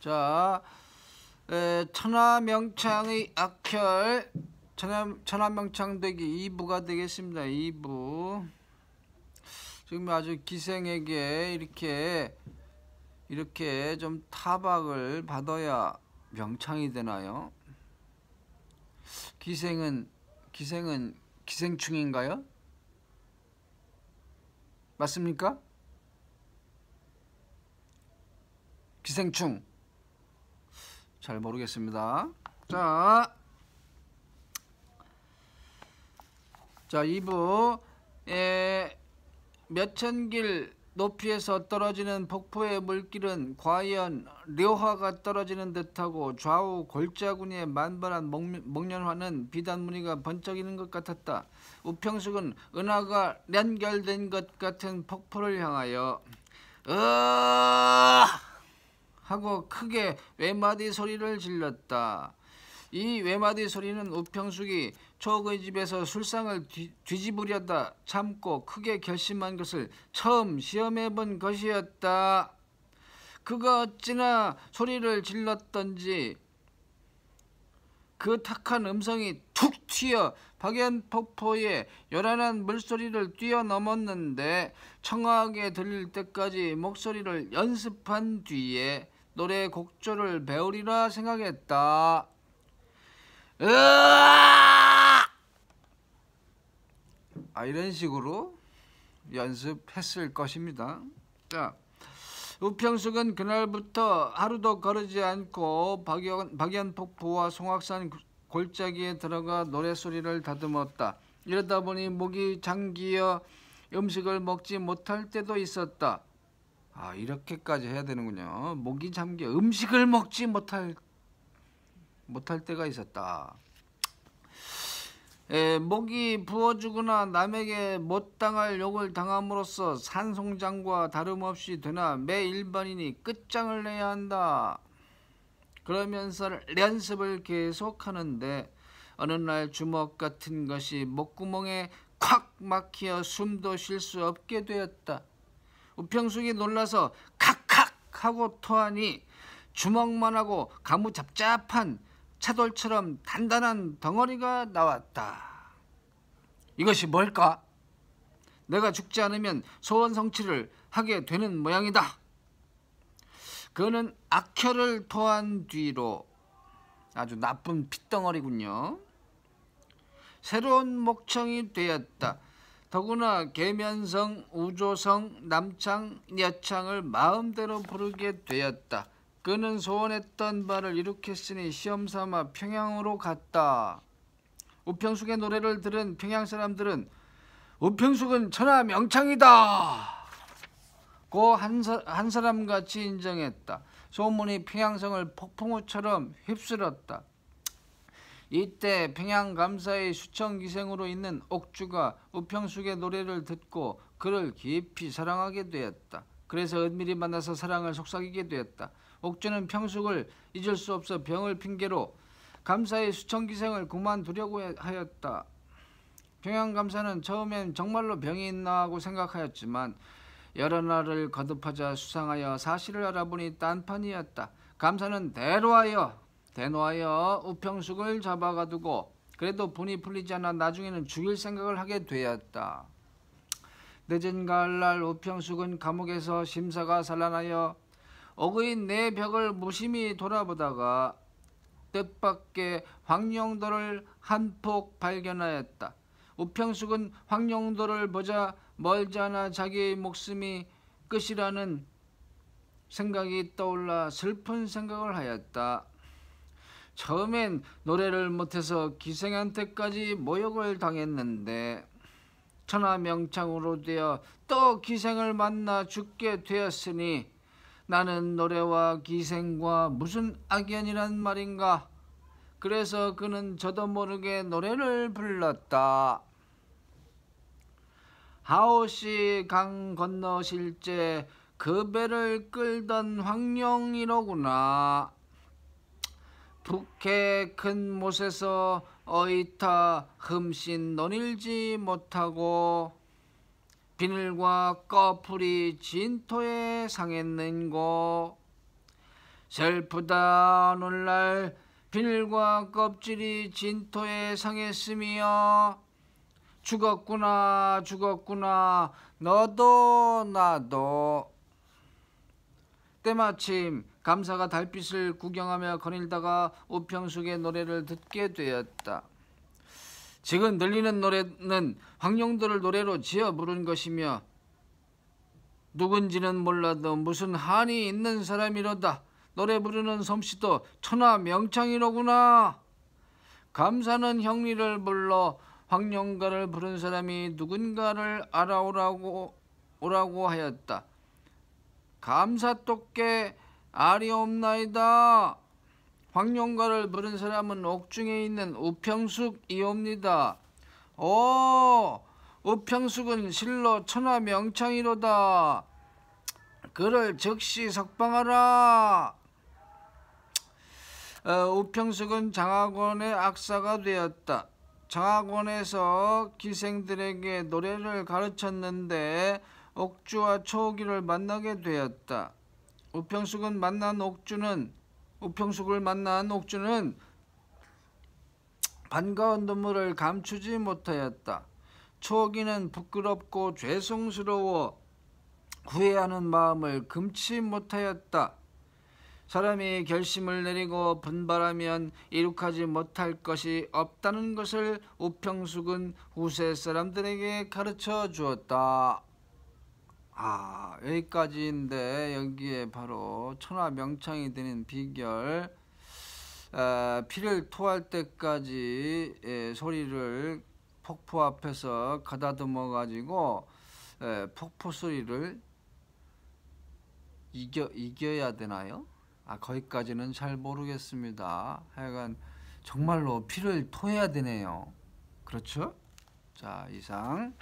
자, 에, 천하명창의 악혈 천하, 천하명창 되기 2부가 되겠습니다. 2부 지금 아주 기생에게 이렇게 이렇게 좀 타박을 받아야 명창이 되나요? 기생은 기생은 기생충인가요? 맞습니까? 기생충 잘 모르겠습니다. 자, 자 2부 에, 예, 몇천 길 높이에서 떨어지는 폭포의 물길은 과연 료화가 떨어지는 듯하고 좌우 골짜구니에 만발한 목, 련화는 비단무늬가 번쩍이는 것 같았다. 우평숙은 은하가 연결된 것 같은 폭포를 향하여 으아 하고 크게 외마디 소리를 질렀다. 이 외마디 소리는 우평숙이 초옥의 집에서 술상을 뒤, 뒤집으려다 참고 크게 결심한 것을 처음 시험해 본 것이었다. 그가 어찌나 소리를 질렀던지 그 탁한 음성이 툭 튀어 박연폭포의 요란한 물소리를 뛰어넘었는데 청하게 아 들릴 때까지 목소리를 연습한 뒤에 노래 곡조를 배우리라 생각했다. 아, 이런 식으로 연습했을 것입니다. 자, 우평숙은 그날부터 하루도 거르지 않고 박연, 박연폭포와 송악산 골짜기에 들어가 노래소리를 다듬었다. 이러다 보니 목이 잠기어 음식을 먹지 못할 때도 있었다. 아 이렇게까지 해야 되는군요. 목이 잠겨 음식을 먹지 못할 못할 때가 있었다. 에, 목이 부어주거나 남에게 못 당할 욕을 당함으로써 산송장과 다름없이 되나 매 일반인이 끝장을 내야 한다. 그러면서 연습을 계속하는데 어느 날 주먹 같은 것이 목구멍에 콱 막히어 숨도 쉴 수 없게 되었다. 우평숙이 놀라서 칵칵 하고 토하니 주먹만 하고 가무 잡잡한 차돌처럼 단단한 덩어리가 나왔다. 이것이 뭘까? 내가 죽지 않으면 소원 성취를 하게 되는 모양이다. 그는 악혈을 토한 뒤로 아주 나쁜 핏덩어리군요. 새로운 목청이 되었다. 더구나 계면성, 우조성, 남창, 여창을 마음대로 부르게 되었다. 그는 소원했던 바를 일으켰으니 시험삼아 평양으로 갔다. 우평숙의 노래를 들은 평양 사람들은 우평숙은 천하 명창이다. 고한 한 사람같이 인정했다. 소문이 평양성을 폭풍우처럼 휩쓸었다. 이때 평양 감사의 수천 기생으로 있는 옥주가 우평숙의 노래를 듣고 그를 깊이 사랑하게 되었다. 그래서 은밀히 만나서 사랑을 속삭이게 되었다. 옥주는 평숙을 잊을 수 없어 병을 핑계로 감사의 수천 기생을 그만두려고 하였다. 평양 감사는 처음엔 정말로 병이 있나 하고 생각하였지만 여러 날을 거듭하자 수상하여 사실을 알아보니 딴판이었다. 감사는 대로하여 대놓하여 우평숙을 잡아가두고 그래도 분이 풀리지 않아 나중에는 죽일 생각을 하게 되었다. 늦은 가을날 우평숙은 감옥에서 심사가 산란하여 어그인 내 네 벽을 무심히 돌아보다가 뜻밖의 황룡도를 한 폭 발견하였다. 우평숙은 황룡도를 보자 멀잖아 자기의 목숨이 끝이라는 생각이 떠올라 슬픈 생각을 하였다. 처음엔 노래를 못해서 기생한테까지 모욕을 당했는데 천하명창으로 되어 또 기생을 만나 죽게 되었으니 나는 노래와 기생과 무슨 악연이란 말인가 그래서 그는 저도 모르게 노래를 불렀다. 하오씨강 건너 실제 그 배를 끌던 황룡이로구나. 북해 큰 못에서 어이타 흠씬 논일지 못하고 비늘과 꺼풀이 진토에 상했는고 슬프다 오늘날 비늘과 껍질이 진토에 상했으며 죽었구나 죽었구나 너도 나도 때마침 감사가 달빛을 구경하며 거닐다가 우평숙의 노래를 듣게 되었다. 지금 들리는 노래는 황룡들을 노래로 지어 부른 것이며 누군지는 몰라도 무슨 한이 있는 사람이로다. 노래 부르는 솜씨도 천하 명창이로구나. 감사는 형리를 불러 황룡가를 부른 사람이 누군가를 알아오라고 오라고 하였다. 감사토께 아리옵나이다. 황룡가를 부른 사람은 옥중에 있는 우평숙이옵니다. 오! 우평숙은 실로 천하 명창이로다. 그를 즉시 석방하라. 어, 우평숙은 장학원의 악사가 되었다. 장학원에서 기생들에게 노래를 가르쳤는데 옥주와 초옥이를 만나게 되었다. 우평숙은 만난 옥주는 우평숙을 만난 옥주는 반가운 눈물을 감추지 못하였다. 초옥이는 부끄럽고 죄송스러워 후회하는 마음을 금치 못하였다. 사람이 결심을 내리고 분발하면 이룩하지 못할 것이 없다는 것을 우평숙은 후세 사람들에게 가르쳐 주었다. 아 여기까지인데 여기에 바로 천하명창이 되는 비결 아, 피를 토할 때까지 예, 소리를 폭포 앞에서 가다듬어 가지고 예, 폭포 소리를 이겨 이겨야 되나요? 아 거기까지는 잘 모르겠습니다. 하여간 정말로 피를 토해야 되네요. 그렇죠? 자 이상.